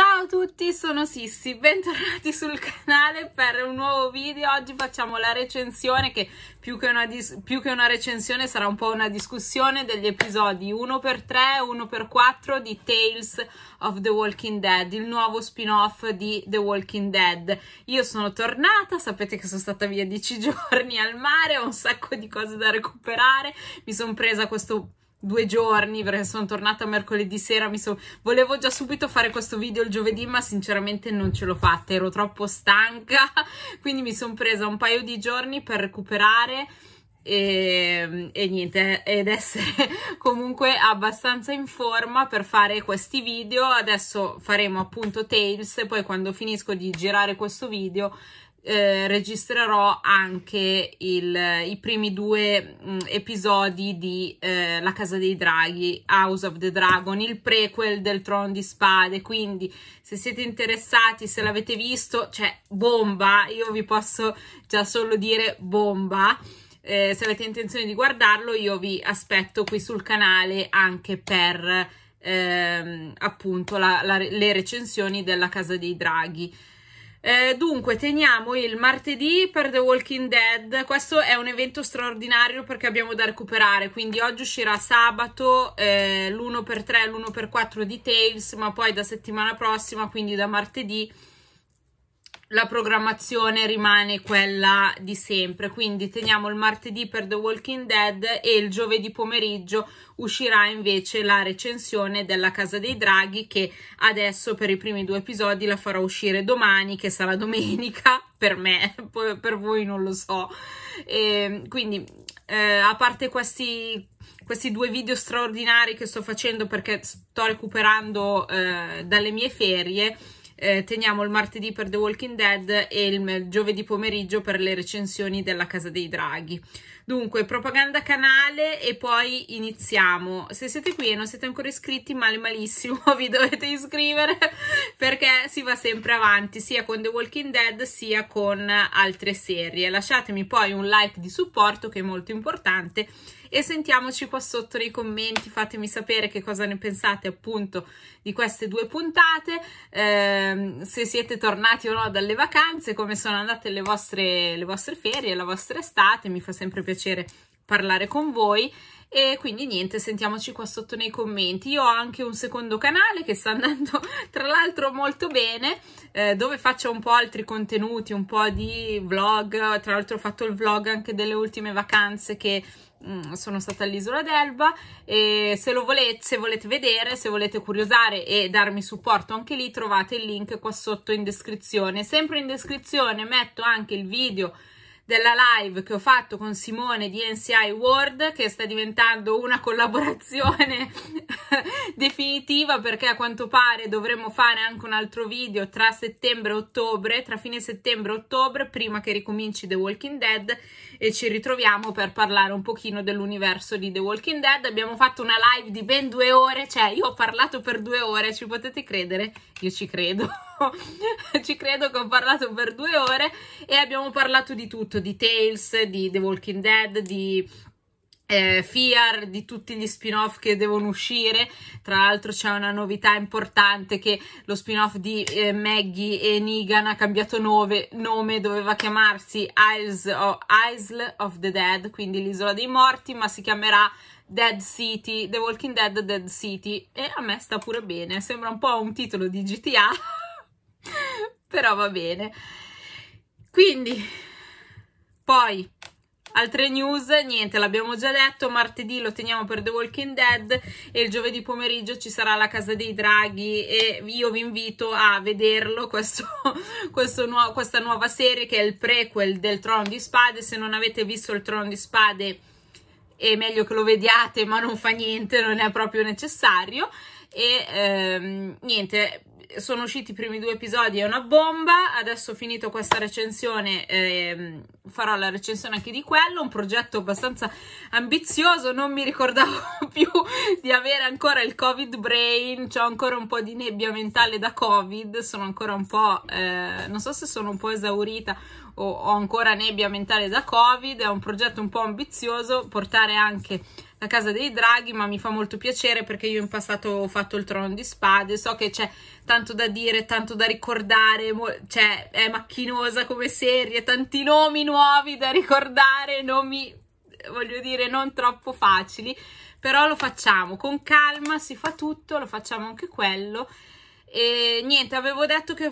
Ciao a tutti, sono Sissi, bentornati sul canale per un nuovo video. Oggi facciamo la recensione che più che una, più che una recensione sarà un po' una discussione degli episodi 1x3, 1x4 di Tales of the Walking Dead, il nuovo spin-off di The Walking Dead. Io sono tornata, sapete che sono stata via 10 giorni al mare, ho un sacco di cose da recuperare, mi sono presa questo due giorni perché sono tornata mercoledì sera mi so... volevo già subito fare questo video il giovedì ma sinceramente non ce l'ho fatta ero troppo stanca quindi mi sono presa un paio di giorni per recuperare e, ehm, e, niente ed essere comunque abbastanza in forma per fare questi video adesso faremo appunto Tales poi quando finisco di girare questo video eh, registrerò anche il, i primi due mh, mm, episodi di eh, La Casa dei Draghi, House of the Dragon, il prequel del Trono di Spade, quindi se siete interessati, se l'avete visto, cioè bomba, io vi posso già solo dire bomba. Eh, se avete intenzione di guardarlo, io vi aspetto qui sul canale anche per ehm, appunto la, la, le recensioni della Casa dei Draghi. Eh, dunque, teniamo il martedì per The Walking Dead. Questo è un evento straordinario perché abbiamo da recuperare. Quindi oggi uscirà sabato eh, l'1x3, l'1x4 di Tales, ma poi da settimana prossima, quindi da martedì la programmazione rimane quella di sempre, quindi teniamo il martedì per The Walking Dead e il giovedì pomeriggio uscirà invece la recensione della Casa dei Draghi che adesso per i primi due episodi la farò uscire domani che sarà domenica per me, per voi non lo so. E quindi eh, a parte questi questi due video straordinari che sto facendo perché sto recuperando eh, dalle mie ferie, eh, teniamo il martedì per The Walking Dead e il giovedì pomeriggio per le recensioni della Casa dei Draghi. Dunque, propaganda canale e poi iniziamo. Se siete qui e non siete ancora iscritti, male malissimo, vi dovete iscrivere perché si va sempre avanti, sia con The Walking Dead sia con altre serie. Lasciatemi poi un like di supporto che è molto importante e sentiamoci qua sotto nei commenti, fatemi sapere che cosa ne pensate appunto di queste due puntate, eh, se siete tornati o no dalle vacanze, come sono andate le vostre, le vostre ferie, la vostra estate, mi fa sempre piacere parlare con voi e quindi niente sentiamoci qua sotto nei commenti io ho anche un secondo canale che sta andando tra l'altro molto bene eh, dove faccio un po' altri contenuti un po' di vlog tra l'altro ho fatto il vlog anche delle ultime vacanze che mm, sono stata all'isola d'Elba e se lo volete, se volete vedere, se volete curiosare e darmi supporto anche lì trovate il link qua sotto in descrizione sempre in descrizione metto anche il video della live che ho fatto con Simone di NCI World, che sta diventando una collaborazione definitiva perché a quanto pare dovremmo fare anche un altro video tra settembre e ottobre, tra fine settembre e ottobre, prima che ricominci The Walking Dead e ci ritroviamo per parlare un pochino dell'universo di The Walking Dead. Abbiamo fatto una live di ben due ore, cioè io ho parlato per due ore, ci potete credere? Io ci credo, ci credo che ho parlato per due ore e abbiamo parlato di tutto, di Tales, di The Walking Dead, di eh, Fear di tutti gli spin-off che devono uscire. Tra l'altro c'è una novità importante che lo spin-off di eh, Maggie e Negan ha cambiato nove, nome, doveva chiamarsi Isles of, Isle of the Dead, quindi l'isola dei morti, ma si chiamerà Dead City, The Walking Dead Dead City e a me sta pure bene, sembra un po' un titolo di GTA, però va bene. Quindi, poi Altre news, niente, l'abbiamo già detto, martedì lo teniamo per The Walking Dead e il giovedì pomeriggio ci sarà la Casa dei Draghi e io vi invito a vederlo, questo, questo nuo questa nuova serie che è il prequel del Trono di Spade, se non avete visto il Trono di Spade è meglio che lo vediate ma non fa niente, non è proprio necessario e ehm, niente, sono usciti i primi due episodi, è una bomba. Adesso ho finito questa recensione, ehm, farò la recensione anche di quello. Un progetto abbastanza ambizioso. Non mi ricordavo più di avere ancora il COVID brain. Ho ancora un po' di nebbia mentale da COVID. Sono ancora un po', eh, non so se sono un po' esaurita o ho ancora nebbia mentale da COVID. È un progetto un po' ambizioso. Portare anche la casa dei draghi, ma mi fa molto piacere perché io in passato ho fatto il trono di spade, so che c'è tanto da dire, tanto da ricordare, cioè è macchinosa come serie, tanti nomi nuovi da ricordare, nomi, voglio dire, non troppo facili, però lo facciamo, con calma si fa tutto, lo facciamo anche quello, e niente, avevo detto che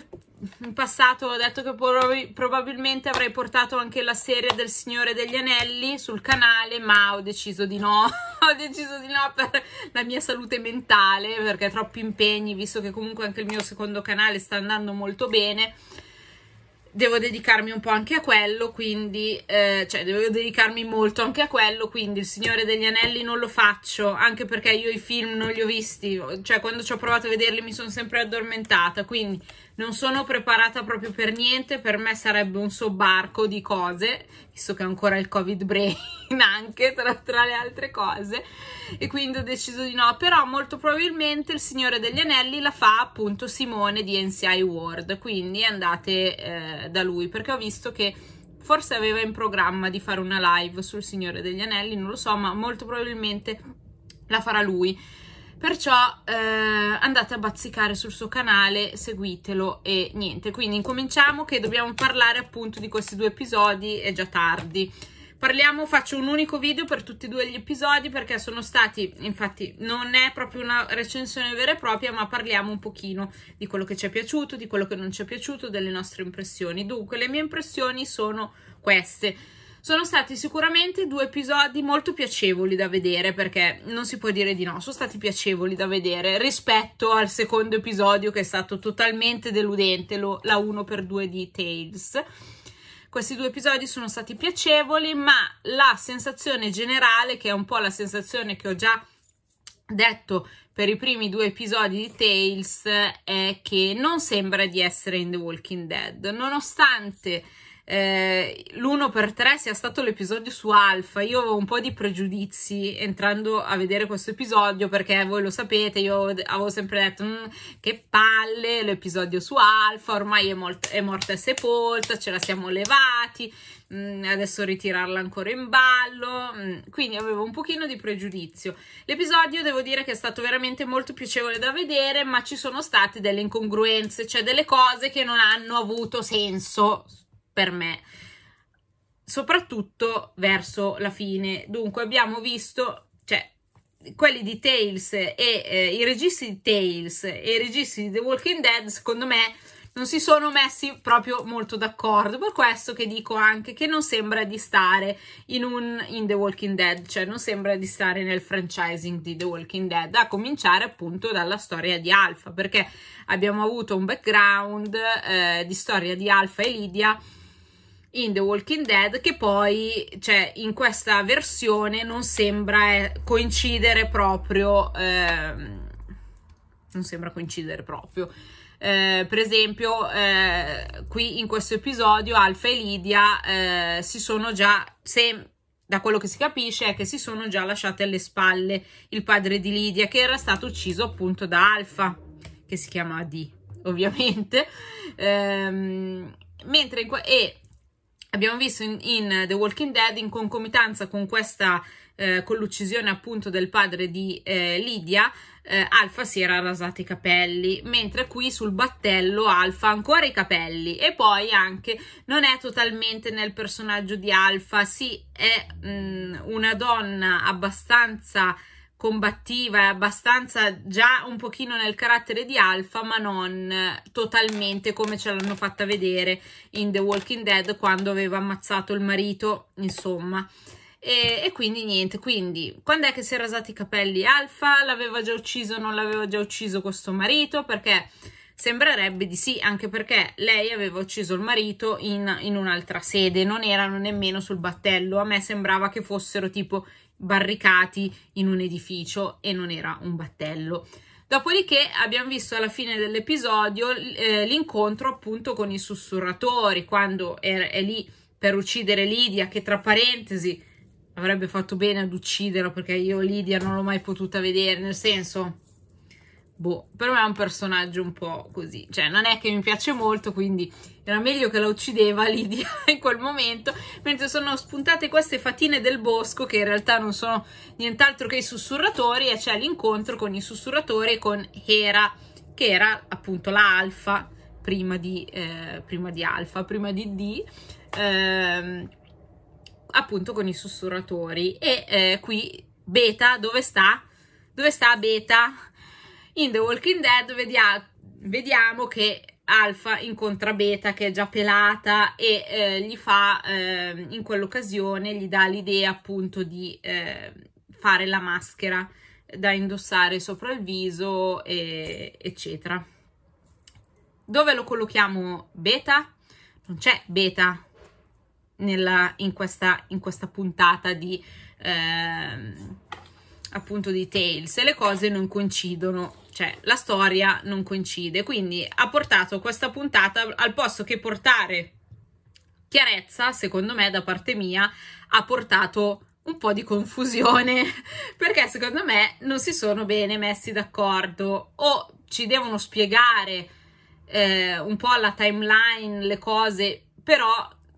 in passato ho detto che prob probabilmente avrei portato anche la serie del Signore degli Anelli sul canale, ma ho deciso di no, ho deciso di no per la mia salute mentale, perché troppi impegni, visto che comunque anche il mio secondo canale sta andando molto bene devo dedicarmi un po' anche a quello, quindi eh, cioè devo dedicarmi molto anche a quello, quindi il Signore degli Anelli non lo faccio, anche perché io i film non li ho visti, cioè quando ci ho provato a vederli mi sono sempre addormentata, quindi non sono preparata proprio per niente, per me sarebbe un sobbarco di cose, visto che ancora il covid brain anche tra, tra, le altre cose, e quindi ho deciso di no, però molto probabilmente il Signore degli Anelli la fa appunto Simone di NCI World, quindi andate eh, da lui, perché ho visto che forse aveva in programma di fare una live sul Signore degli Anelli, non lo so, ma molto probabilmente la farà lui Perciò eh, andate a bazzicare sul suo canale, seguitelo e niente. Quindi incominciamo che dobbiamo parlare appunto di questi due episodi, è già tardi. Parliamo, faccio un unico video per tutti e due gli episodi perché sono stati, infatti non è proprio una recensione vera e propria, ma parliamo un pochino di quello che ci è piaciuto, di quello che non ci è piaciuto, delle nostre impressioni. Dunque, le mie impressioni sono queste sono stati sicuramente due episodi molto piacevoli da vedere perché non si può dire di no, sono stati piacevoli da vedere rispetto al secondo episodio che è stato totalmente deludente, lo, la 1x2 di Tales. Questi due episodi sono stati piacevoli, ma la sensazione generale, che è un po' la sensazione che ho già detto per i primi due episodi di Tales, è che non sembra di essere in The Walking Dead, nonostante eh, l'1x3 sia stato l'episodio su Alfa. Io avevo un po' di pregiudizi entrando a vedere questo episodio perché voi lo sapete, io avevo sempre detto mm, che palle l'episodio su Alfa, ormai è, molt- è morta e sepolta, ce la siamo levati, mh, mm, adesso ritirarla ancora in ballo, mh, mm, quindi avevo un pochino di pregiudizio. L'episodio devo dire che è stato veramente molto piacevole da vedere, ma ci sono state delle incongruenze, cioè delle cose che non hanno avuto senso per me soprattutto verso la fine. Dunque abbiamo visto, cioè, quelli di Tales e eh, i registi di Tales e i registi di The Walking Dead, secondo me, non si sono messi proprio molto d'accordo. Per questo che dico anche che non sembra di stare in, un, in The Walking Dead, cioè non sembra di stare nel franchising di The Walking Dead, a cominciare appunto dalla storia di Alpha perché abbiamo avuto un background eh, di storia di Alpha e Lydia in The Walking Dead che poi cioè, in questa versione non sembra eh, coincidere proprio ehm, non sembra coincidere proprio eh, per esempio eh, qui in questo episodio Alfa e Lidia eh, si sono già se, da quello che si capisce è che si sono già lasciate alle spalle il padre di Lidia che era stato ucciso appunto da Alfa che si chiama D ovviamente ehm, mentre in, e abbiamo visto in, in, eh, The Walking Dead in concomitanza con questa eh, con l'uccisione appunto del padre di eh, Lydia eh, Alfa si era rasato i capelli mentre qui sul battello Alfa ancora i capelli e poi anche non è totalmente nel personaggio di Alfa sì è mh, mm, una donna abbastanza combattiva, è abbastanza già un pochino nel carattere di alfa, ma non eh, totalmente come ce l'hanno fatta vedere in The Walking Dead quando aveva ammazzato il marito, insomma. E, e, quindi niente, quindi quando è che si è rasato i capelli alfa? L'aveva già ucciso non l'aveva già ucciso questo marito? Perché sembrerebbe di sì, anche perché lei aveva ucciso il marito in, in un'altra sede, non erano nemmeno sul battello, a me sembrava che fossero tipo barricati in un edificio e non era un battello. Dopodiché abbiamo visto alla fine dell'episodio eh, l'incontro appunto con i sussurratori, quando è, è lì per uccidere Lidia, che tra parentesi avrebbe fatto bene ad ucciderlo perché io Lidia non l'ho mai potuta vedere, nel senso Boh, per me è un personaggio un po' così, cioè non è che mi piace molto, quindi era meglio che la uccideva Lidia in quel momento, mentre sono spuntate queste fatine del bosco che in realtà non sono nient'altro che i sussurratori e c'è l'incontro con i sussurratori e con Hera, che era appunto la alfa prima di, eh, prima di alfa, prima di D, eh, appunto con i sussurratori. E eh, qui Beta, dove sta? Dove sta Beta? In The Walking Dead vedia- vediamo che Alfa incontra Beta che è già pelata e eh, gli fa eh, in quell'occasione gli dà l'idea appunto di eh, fare la maschera da indossare sopra il viso e, eccetera dove lo collochiamo Beta? non c'è Beta nella, in, questa, in, questa, puntata di ehm, appunto di Tales e le cose non coincidono cioè la storia non coincide. Quindi ha portato questa puntata al posto che portare chiarezza, secondo me, da parte mia, ha portato un po' di confusione perché secondo me non si sono bene messi d'accordo o ci devono spiegare eh, un po' la timeline, le cose, però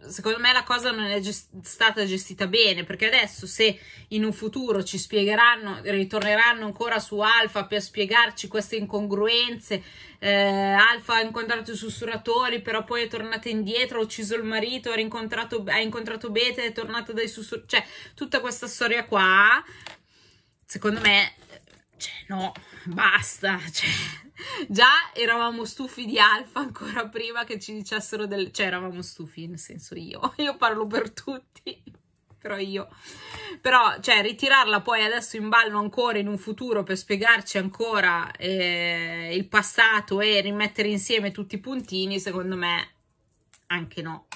secondo me la cosa non è gest- stata gestita bene perché adesso se in un futuro ci spiegheranno, ritorneranno ancora su Alfa per spiegarci queste incongruenze, eh, Alfa ha incontrato i sussurratori però poi è tornata indietro, ha ucciso il marito, ha, incontrato, ha incontrato Beta, è tornata dai sussurratori, cioè tutta questa storia qua, secondo me cioè, no, basta, cioè, già eravamo stufi di Alfa ancora prima che ci dicessero del... Cioè, eravamo stufi, nel senso io, io parlo per tutti, però io... Però, cioè, ritirarla poi adesso in ballo ancora in un futuro per spiegarci ancora eh, il passato e rimettere insieme tutti i puntini, secondo me, anche no.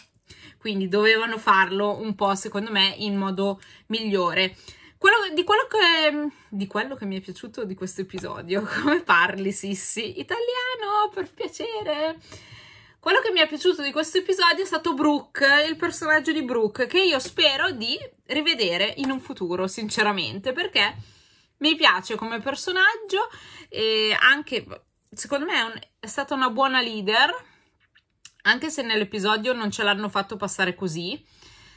Quindi dovevano farlo un po', secondo me, in modo migliore. Quello, di, quello che, di, quello che, mi è piaciuto di questo episodio, come parli Sissi? Italiano, per piacere! Quello che mi è piaciuto di questo episodio è stato Brooke, il personaggio di Brooke, che io spero di rivedere in un futuro, sinceramente, perché mi piace come personaggio e anche, secondo me, è, un, è stata una buona leader, anche se nell'episodio non ce l'hanno fatto passare così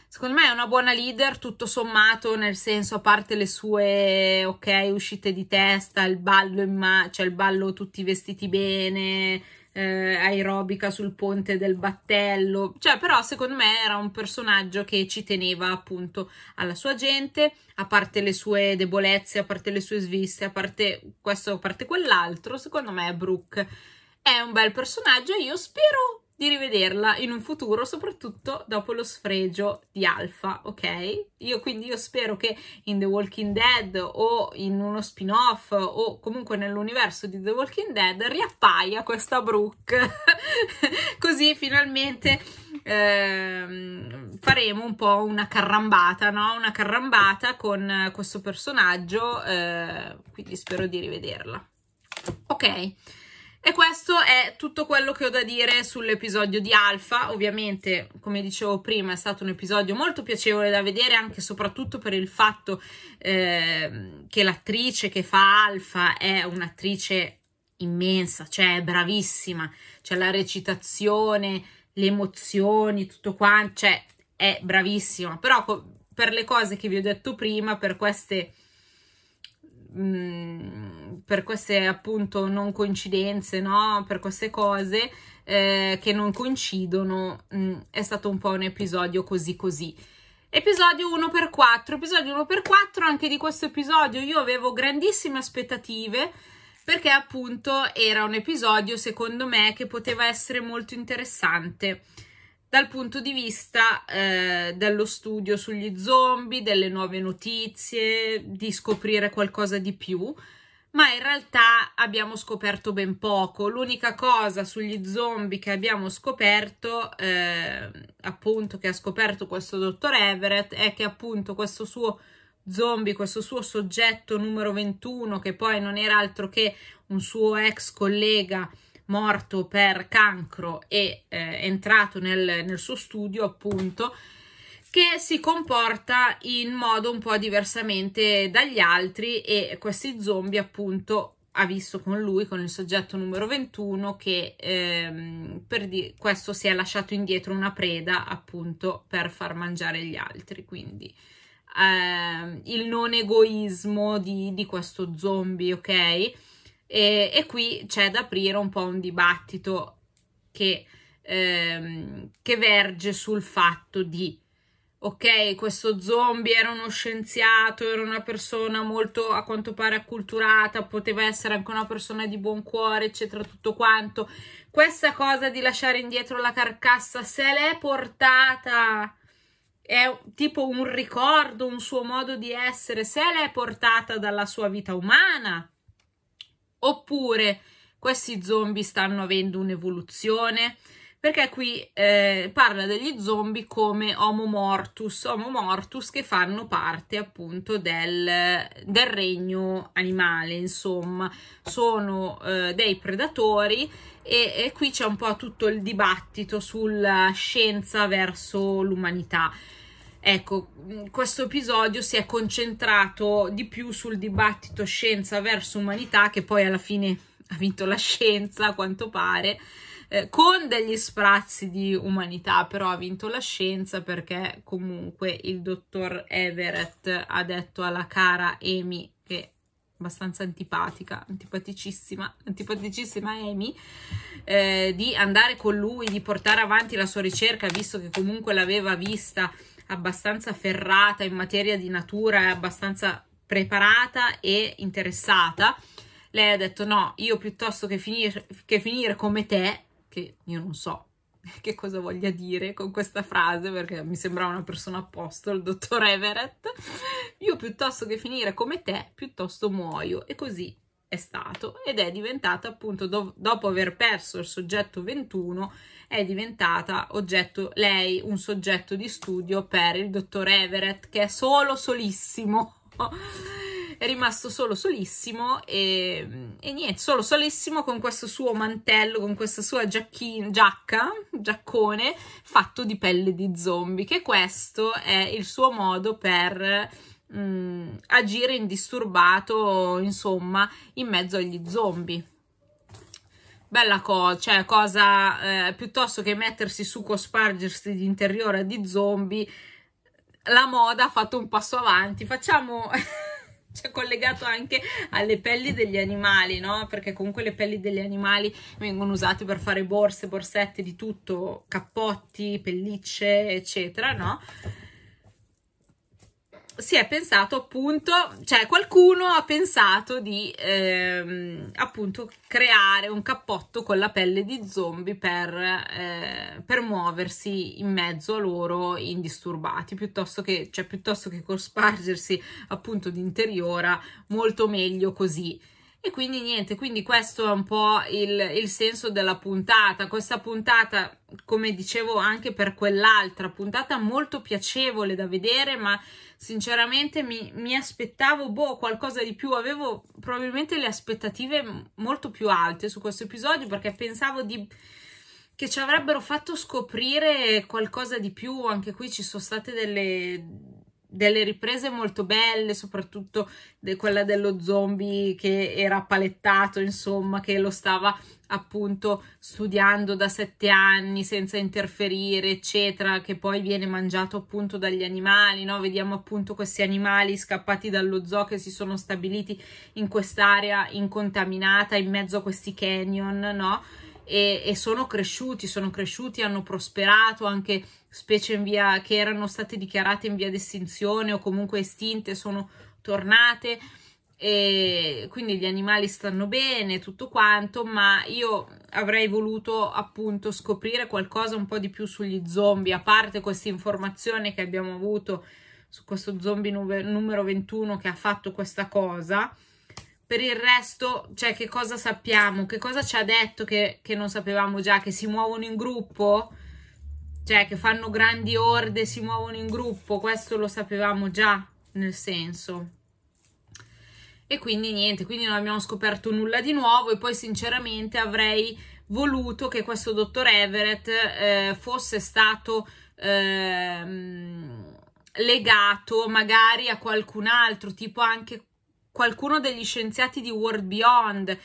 secondo me è una buona leader tutto sommato, nel senso a parte le sue ok, uscite di testa, il ballo in ma- cioè il ballo tutti vestiti bene, eh, aerobica sul ponte del battello, cioè però secondo me era un personaggio che ci teneva appunto alla sua gente, a parte le sue debolezze, a parte le sue sviste, a parte questo, a parte quell'altro, secondo me Brooke è un bel personaggio e io spero di rivederla in un futuro, soprattutto dopo lo sfregio di Alfa, ok? Io quindi io spero che in The Walking Dead o in uno spin-off o comunque nell'universo di The Walking Dead riappaia questa Brooke. Così finalmente eh, faremo un po' una carrambata, no? Una carrambata con questo personaggio, eh, quindi spero di rivederla. Ok. E questo è tutto quello che ho da dire sull'episodio di Alfa. Ovviamente, come dicevo prima, è stato un episodio molto piacevole da vedere, anche e soprattutto per il fatto eh, che l'attrice che fa Alfa è un'attrice immensa, cioè è bravissima, c'è cioè, la recitazione, le emozioni, tutto quanto, cioè è bravissima. Però per le cose che vi ho detto prima, per queste per queste appunto non coincidenze, no? per queste cose eh, che non coincidono, mh, è stato un po' un episodio così così. Episodio 1x4, episodio 1x4 anche di questo episodio io avevo grandissime aspettative perché appunto era un episodio secondo me che poteva essere molto interessante dal punto di vista eh, dello studio sugli zombie, delle nuove notizie, di scoprire qualcosa di più, ma in realtà abbiamo scoperto ben poco. L'unica cosa sugli zombie che abbiamo scoperto, eh, appunto, che ha scoperto questo dottor Everett, è che appunto questo suo zombie, questo suo soggetto numero 21, che poi non era altro che un suo ex collega, morto per cancro e eh, entrato nel, nel suo studio appunto che si comporta in modo un po' diversamente dagli altri e questi zombie appunto ha visto con lui, con il soggetto numero 21, che ehm, per di- questo si è lasciato indietro una preda appunto per far mangiare gli altri. Quindi ehm, il non egoismo di, di questo zombie, ok? E, e qui c'è da aprire un po' un dibattito che, ehm, che verge sul fatto di ok, questo zombie era uno scienziato, era una persona molto a quanto pare acculturata, poteva essere anche una persona di buon cuore, eccetera, tutto quanto. Questa cosa di lasciare indietro la carcassa se l'è portata è tipo un ricordo, un suo modo di essere, se l'è portata dalla sua vita umana oppure questi zombie stanno avendo un'evoluzione, perché qui eh, parla degli zombie come Homo mortus, Homo mortus che fanno parte appunto del, del regno animale, insomma, sono eh, dei predatori e, e qui c'è un po' tutto il dibattito sulla scienza verso l'umanità. Ecco, mm, questo episodio si è concentrato di più sul dibattito scienza verso umanità, che poi alla fine ha vinto la scienza, a quanto pare, eh, con degli sprazzi di umanità, però ha vinto la scienza perché comunque il dottor Everett ha detto alla cara Amy che è abbastanza antipatica, antipaticissima, antipaticissima Amy, eh, di andare con lui, di portare avanti la sua ricerca, visto che comunque l'aveva vista abbastanza ferrata in materia di natura e abbastanza preparata e interessata, lei ha detto no, io piuttosto che, finir, che finire come te, che io non so che cosa voglia dire con questa frase, perché mi sembrava una persona a posto, il dottor Everett. Io piuttosto che finire come te, piuttosto muoio. E così è stato ed è diventata appunto do- dopo aver perso il soggetto 21 è diventata oggetto lei un soggetto di studio per il dottor Everett che è solo solissimo è rimasto solo solissimo e, e, niente, solo solissimo con questo suo mantello, con questa sua giacchina, giacca, giaccone fatto di pelle di zombie, che questo è il suo modo per mh, mm, agire indisturbato, insomma, in mezzo agli zombie. Bella cosa, cioè cosa eh, piuttosto che mettersi su, cospargersi di interiore di zombie, la moda ha fatto un passo avanti. Facciamo. c'è collegato anche alle pelli degli animali, no? Perché comunque le pelli degli animali vengono usate per fare borse, borsette di tutto, cappotti, pellicce, eccetera, no? si è pensato appunto, cioè qualcuno ha pensato di ehm, appunto creare un cappotto con la pelle di zombie per, eh, per muoversi in mezzo a loro indisturbati, piuttosto che, cioè, piuttosto che cospargersi appunto di interiora, molto meglio così. E quindi niente, quindi questo è un po' il, il, senso della puntata. Questa puntata, come dicevo anche per quell'altra, puntata molto piacevole da vedere, ma sinceramente mi, mi aspettavo boh, qualcosa di più, avevo probabilmente le aspettative molto più alte su questo episodio perché pensavo di che ci avrebbero fatto scoprire qualcosa di più. Anche qui ci sono state delle delle riprese molto belle, soprattutto de quella dello zombie che era palettato, insomma, che lo stava appunto studiando da sette anni senza interferire, eccetera, che poi viene mangiato appunto dagli animali, no? Vediamo appunto questi animali scappati dallo zoo che si sono stabiliti in quest'area incontaminata, in mezzo a questi canyon, no? E, e sono cresciuti, sono cresciuti, hanno prosperato anche specie in via, che erano state dichiarate in via d'estinzione o comunque estinte sono tornate e quindi gli animali stanno bene, tutto quanto, ma io avrei voluto appunto scoprire qualcosa un po' di più sugli zombie, a parte questa informazione che abbiamo avuto su questo zombie numero 21 che ha fatto questa cosa. Per il resto, cioè, che cosa sappiamo? Che cosa ci ha detto che, che non sapevamo già? Che si muovono in gruppo? cioè che fanno grandi orde, si muovono in gruppo, questo lo sapevamo già, nel senso. E quindi niente, quindi non abbiamo scoperto nulla di nuovo e poi sinceramente avrei voluto che questo dottor Everett eh, fosse stato eh, legato magari a qualcun altro, tipo anche qualcuno degli scienziati di World Beyond,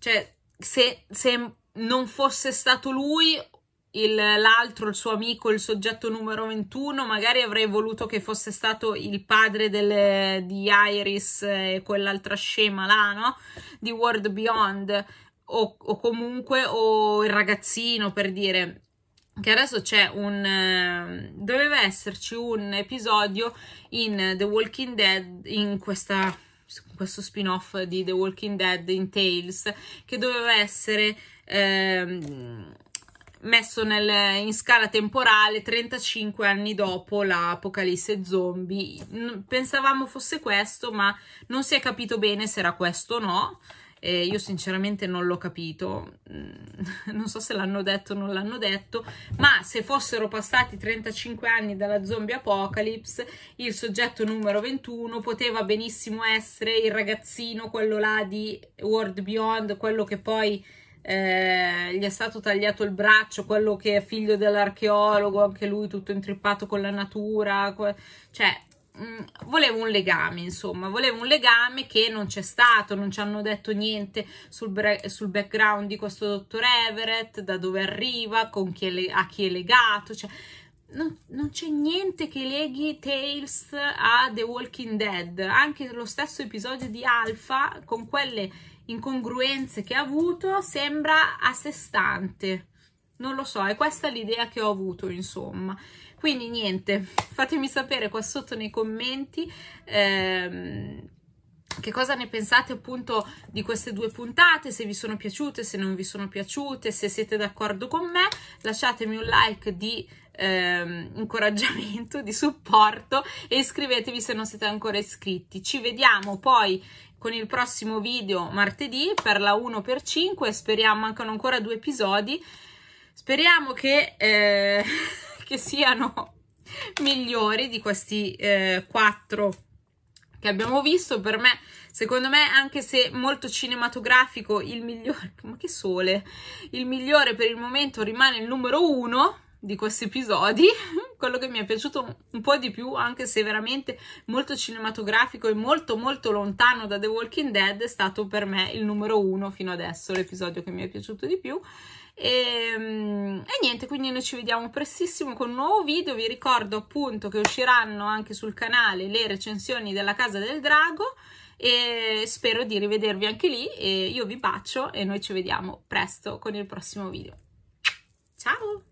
cioè se, se non fosse stato lui il, l'altro, il suo amico, il soggetto numero 21, magari avrei voluto che fosse stato il padre delle, di Iris e quell'altra scema là, no? Di World Beyond, o, o comunque, o il ragazzino per dire che adesso c'è un eh, doveva esserci un episodio in The Walking Dead in questa, questo spin-off di The Walking Dead in Tales che doveva essere ehm, messo nel, in scala temporale 35 anni dopo l'apocalisse zombie. Pensavamo fosse questo, ma non si è capito bene se era questo o no. Eh, io sinceramente non l'ho capito, mm, non so se l'hanno detto o non l'hanno detto, ma se fossero passati 35 anni dalla zombie apocalypse, il soggetto numero 21 poteva benissimo essere il ragazzino, quello là di World Beyond, quello che poi eh, gli è stato tagliato il braccio, quello che è figlio dell'archeologo, anche lui tutto intrippato con la natura, cioè mh, mm, volevo un legame insomma volevo un legame che non c'è stato non ci hanno detto niente sul, sul background di questo dottor Everett da dove arriva con chi è a chi è legato cioè, non, non c'è niente che leghi Tales a The Walking Dead anche lo stesso episodio di Alpha con quelle incongruenze che ha avuto sembra a sé stante. Non lo so, è questa l'idea che ho avuto, insomma. Quindi niente, fatemi sapere qua sotto nei commenti ehm, che cosa ne pensate appunto di queste due puntate, se vi sono piaciute, se non vi sono piaciute, se siete d'accordo con me, lasciatemi un like di ehm, incoraggiamento, di supporto e iscrivetevi se non siete ancora iscritti. Ci vediamo poi con il prossimo video martedì per la 1x5 speriamo mancano ancora due episodi speriamo che, eh, che siano migliori di questi eh, quattro che abbiamo visto per me secondo me anche se molto cinematografico il migliore ma che sole il migliore per il momento rimane il numero uno di questi episodi quello che mi è piaciuto un po' di più, anche se veramente molto cinematografico e molto molto lontano da The Walking Dead, è stato per me il numero uno fino adesso, l'episodio che mi è piaciuto di più. E, ehm, e, niente, quindi noi ci vediamo prestissimo con un nuovo video. Vi ricordo appunto che usciranno anche sul canale le recensioni della Casa del Drago e spero di rivedervi anche lì. E io vi bacio e noi ci vediamo presto con il prossimo video. Ciao!